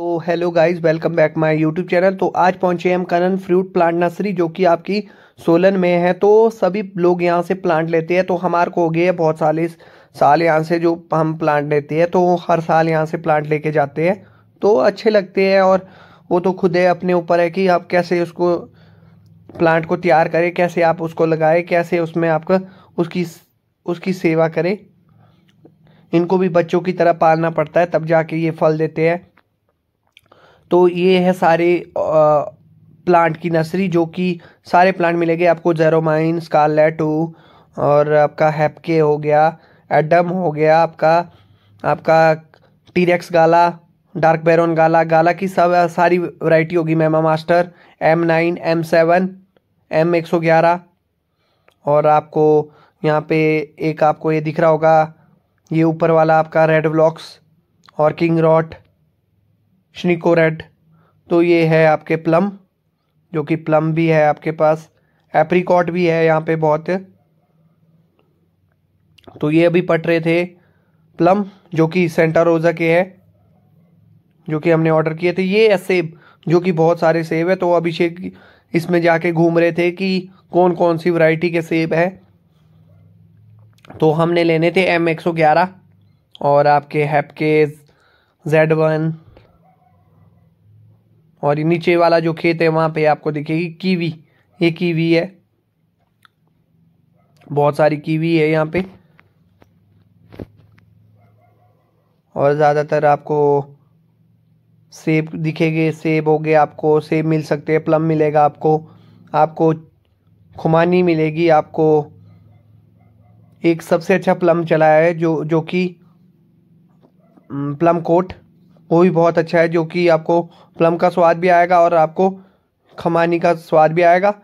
तो hello guys welcome back my YouTube channel तो आज पहुंचे हम कनन फ्रूट प्लांट नर्सरी जो कि आपकी सोलन में है तो सभी लोग यहां से प्लांट लेते हैं तो हमारे को हो गए बहुत सारे साल यहां से जो हम प्लांट लेते हैं तो हर साल यहां से प्लांट लेके जाते हैं तो अच्छे लगते हैं और वो तो खुद है अपने ऊपर है कि आप कैसे उसको प्लांट को तैयार करें कैसे आप उसको लगाए कैसे उसमें आपका उसकी उसकी सेवा करें इनको भी बच्चों की तरह पालना पड़ता है तब जाके ये फल देते हैं तो ये है सारे प्लांट की नर्सरी जो कि सारे प्लांट मिलेंगे आपको जेरोमाइन स्कारलेटो और आपका हैपके हो गया एडम हो गया आपका आपका T Rex gala dark baron gala gala की सब सारी वैरायटी होगी मेमा master M nine M seven M एक सौ ग्यारह और आपको यहाँ पे एक आपको ये दिख रहा होगा ये ऊपर वाला आपका रेड ब्लॉक्स और किंग रॉट रेड तो ये है आपके प्लम जो कि प्लम भी है आपके पास एप्रीकॉट भी है यहाँ पे बहुत तो ये अभी पट रहे थे प्लम जो कि सेंटा रोज़ा के है जो कि हमने ऑर्डर किए थे ये सेब जो कि बहुत सारे सेब है तो अभिषेक इसमें जाके घूम रहे थे कि कौन कौन सी वैरायटी के सेब है तो हमने लेने थे एम एक सौ ग्यारह और आपके हैपकेज जेड वन और नीचे वाला जो खेत है वहाँ पे आपको दिखेगी कीवी ये कीवी है बहुत सारी कीवी है यहाँ पे और ज़्यादातर आपको सेब दिखेगे सेब हो गए आपको सेब मिल सकते हैं प्लम मिलेगा आपको आपको खुमानी मिलेगी आपको एक सबसे अच्छा प्लम चला है जो जो कि प्लम कोट वो भी बहुत अच्छा है जो कि आपको प्लम का स्वाद भी आएगा और आपको खमानी का स्वाद भी आएगा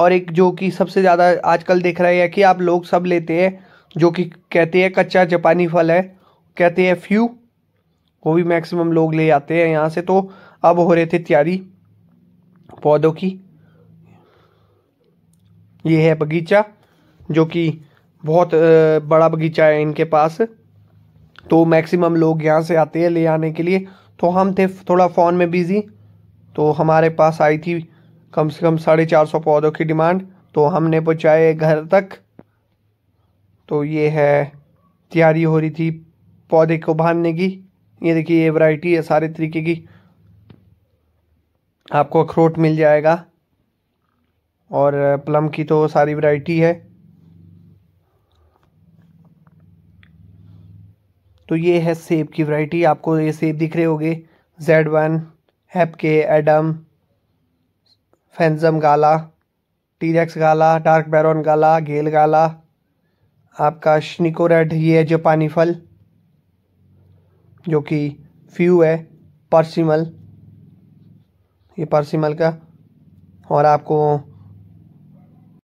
और एक जो कि सबसे ज़्यादा आजकल देख रहे हैं कि आप लोग सब लेते हैं जो कि कहते हैं कच्चा जापानी फल है कहते हैं फ्यू वो भी मैक्सिमम लोग ले आते हैं यहाँ से तो अब हो रहे थे तैयारी पौधों की ये है बगीचा जो कि बहुत बड़ा बगीचा है इनके पास तो मैक्सिमम लोग यहाँ से आते हैं ले आने के लिए तो हम थे थोड़ा फ़ोन में बिज़ी तो हमारे पास आई थी कम से कम साढ़े चार सौ पौधों की डिमांड तो हमने पहुँचाए घर तक तो ये है तैयारी हो रही थी पौधे को बांधने की ये देखिए ये वैरायटी है सारे तरीके की आपको अखरोट मिल जाएगा और प्लम की तो सारी वैरायटी है तो ये है सेब की वैरायटी आपको ये सेब दिख रहे होंगे जेड वन के एडम फैंजम gala T Rex gala dark baron gala गेल गाला आपका शनिको रेड ये है जापानी फल जो कि फ्यू है पर्सिमल ये पर्सिमल का और आपको